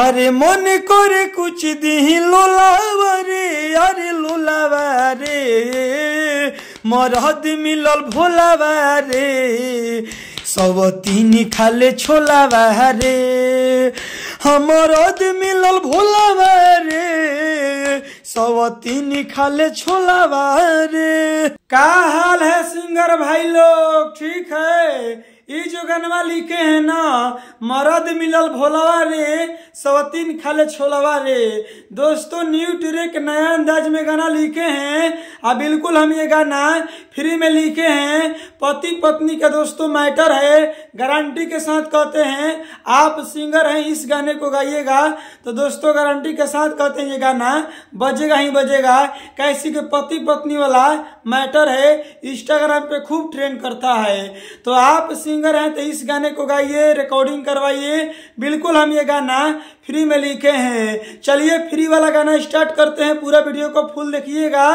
আরে মনে করে কুচি দিহি লোলাবারে আরে লোলাবারে মরহদ মিলল ভোলাবারে সব তিনি খালে ছোলাবারে মরদ মিলল ভোলাবারে সব তিনি খালে ছোলাবারে কা হাল হ্যাঁ সিঙ্গার ভাই লোক ঠিক হ্যাঁ जोगनवा लिखे है ना मरद मिलल भोलावा रे सवतीन खाले छोलावा रे दोस्तों न्यू ट्रेक नया अंदाज में गाना लिखे हैं अब बिल्कुल हम ये गाना फ्री में लिखे हैं पति पत्नी का दोस्तों मैटर है गारंटी के साथ कहते हैं आप सिंगर हैं इस गाने को गाइएगा तो दोस्तों गारंटी के साथ कहते हैं ये गाना बजेगा ही बजेगा कैसी के पति पत्नी वाला मैटर है इंस्टाग्राम पे खूब ट्रेंड करता है तो आप सिंगर हैं तो इस गाने को गाइए रिकॉर्डिंग करवाइए बिल्कुल हम ये गाना फ्री में लिखे हैं चलिए फ्री वाला गाना स्टार्ट करते हैं पूरा वीडियो को फुल देखिएगा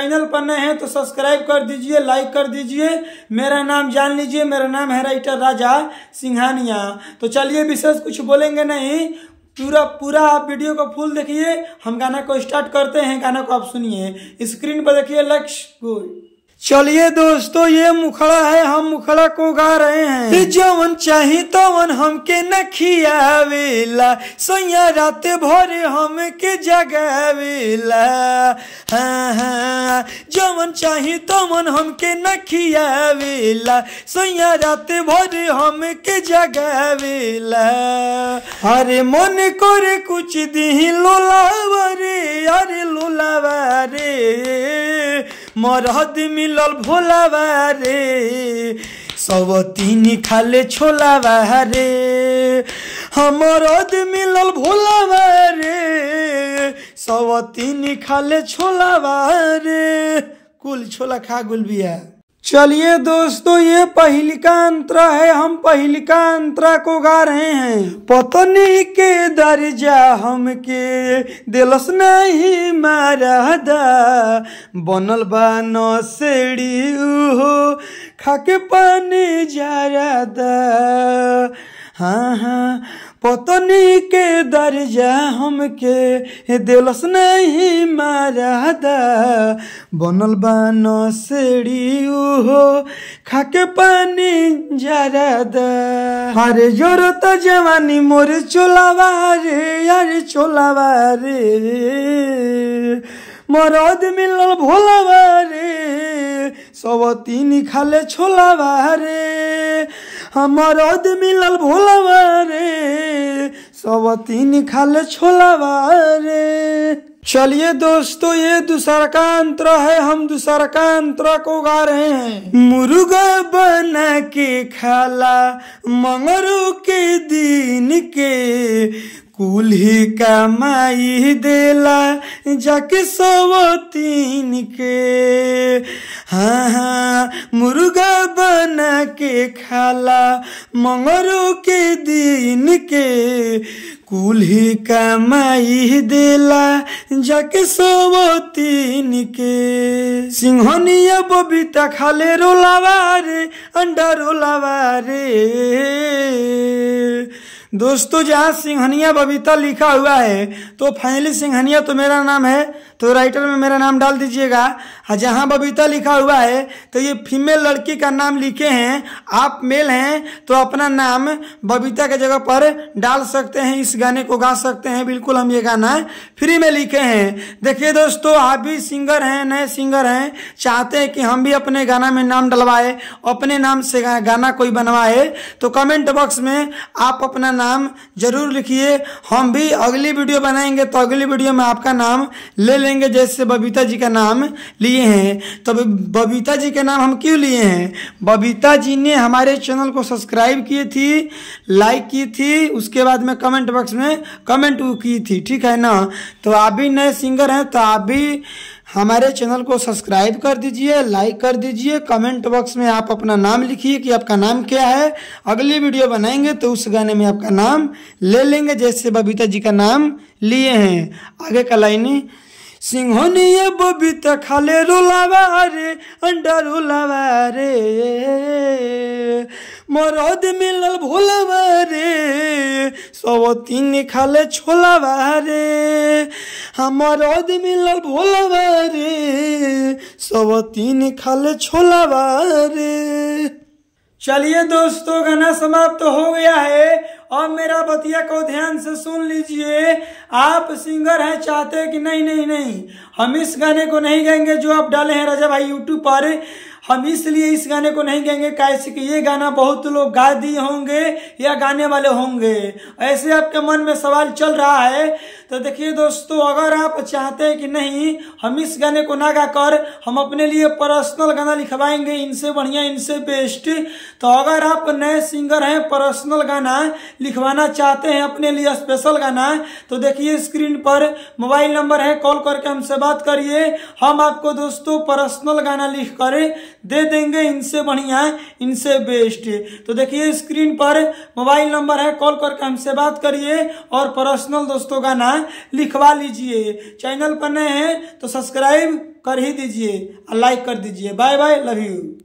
चैनल पर नए हैं तो सब्सक्राइब कर दीजिए लाइक कर दीजिए मेरा नाम जान लीजिए मेरा नाम है राइटर राजा सिंघानिया तो चलिए विशेष कुछ बोलेंगे नहीं पूरा पूरा आप वीडियो को फुल देखिए हम गाना को स्टार्ट करते हैं गाना को आप सुनिए स्क्रीन पर देखिए लक्ष्य गुड चलिए दोस्तों ये मुखड़ा है हम मुखड़ा को गा रहे हैं जवन चाही मन हमके न खियावेला सैया रात भर हमके जगावेला हाँ मन चाहे तो मन हमके न खियावेला सैया रात भर हमके जगावेला हाँ, हाँ। तो अरे मन करे कुछ दी लोलावरे अरे लोलावरे रे মরহদ মিলল ভোলা বাহারে সব তিনি খালে ছোলা বাহারে মরদ মিলল ভোলা বাহারে সব তিনি খালে ছোলা বাহারে কুল ছোলা খা গুল বিয়া चलिए दोस्तों ये का अंतरा है हम का अंतरा को गा रहे हैं पतन के दर्जा हमके दिलस नहीं दा बनल बा सेड़ी हो खाके पानी दा हा हा पतनी के दर्जा हमके दिलस नहीं मारादा बनल बान सीढ़ी उहो खाके पानी जरादा हरे जरूरत जवानी मोर चोलावा रे अरे चोलावा रे मरद मिलल बारे रे तीन खाले छोलावा रे मरद मिलल बारे रे तीन खाले छोला बारे हाँ, चलिए दोस्तों ये दूसरा का अंतर है हम दूसरा का अंतर को गा रहे हैं मुर्गा बना के खाला मंगरू के दिन के कुल ही कमाई देला जक सो तीन के हाँ हाँ मुर्गा बना के खाला मंगरू के दिन के कुल ही कमाई देला जाके सो तीन के सिंहनिया बबीता खाले रोलावा रे अंडा रोलावा रे दोस्तों जहाँ सिंघनिया बबीता लिखा हुआ है तो फाइनली सिंघनिया तो मेरा नाम है तो राइटर में मेरा नाम डाल दीजिएगा जहाँ हाँ, बबीता लिखा हुआ है तो ये फीमेल लड़की का नाम लिखे हैं आप मेल हैं तो अपना नाम बबीता के जगह पर डाल सकते हैं इस गाने को गा सकते हैं बिल्कुल हम ये गाना फ्री में लिखे हैं देखिए दोस्तों आप भी सिंगर हैं नए सिंगर हैं चाहते हैं कि हम भी अपने गाना में नाम डलवाए अपने नाम से गाना कोई बनवाए तो कमेंट बॉक्स में आप अपना नाम जरूर लिखिए हम भी अगली वीडियो बनाएंगे तो अगली वीडियो में आपका नाम ले लें करेंगे जैसे बबीता जी का नाम लिए हैं तो बबीता जी का नाम हम क्यों लिए हैं बबीता जी ने हमारे चैनल को सब्सक्राइब किए थी लाइक की थी उसके बाद में कमेंट बॉक्स में कमेंट की थी ठीक है ना तो आप भी नए सिंगर हैं तो आप भी हमारे चैनल को सब्सक्राइब कर दीजिए लाइक कर दीजिए कमेंट बॉक्स में आप अपना नाम लिखिए कि आपका नाम क्या है अगली वीडियो बनाएंगे तो उस गाने में आपका नाम ले लेंगे जैसे बबीता जी का नाम लिए हैं आगे का लाइन सिंहोनिए बबीता खाले रुलावा रे अंडा रुलावा रे मरद मिलल भोलावा रे सब तीन खाले छोलावा रे मरद मिलल भोलावा रे सब तीन खाले छोलावा रे चलिए दोस्तों गाना समाप्त तो हो गया है और मेरा बतिया को ध्यान से सुन लीजिए आप सिंगर हैं चाहते कि नहीं नहीं नहीं हम इस गाने को नहीं गाएंगे जो आप डाले हैं राजा भाई यूट्यूब पर हम इसलिए इस गाने को नहीं गाएंगे कैसे कि ये गाना बहुत लोग गा दिए होंगे या गाने वाले होंगे ऐसे आपके मन में सवाल चल रहा है तो देखिए दोस्तों अगर आप चाहते हैं कि नहीं हम इस गाने को ना गाकर हम अपने लिए पर्सनल गाना लिखवाएंगे इनसे बढ़िया इनसे बेस्ट तो अगर आप नए सिंगर हैं पर्सनल गाना लिखवाना चाहते हैं अपने लिए स्पेशल गाना तो देखिए स्क्रीन पर मोबाइल नंबर है कॉल करके हमसे बात करिए हम आपको दोस्तों पर्सनल गाना लिख कर दे देंगे इनसे बढ़िया है इनसे बेस्ट है तो देखिए स्क्रीन पर मोबाइल नंबर है कॉल करके हमसे बात करिए और पर्सनल दोस्तों का नाम लिखवा लीजिए चैनल पर नए हैं तो सब्सक्राइब कर ही दीजिए और लाइक कर दीजिए बाय बाय लव यू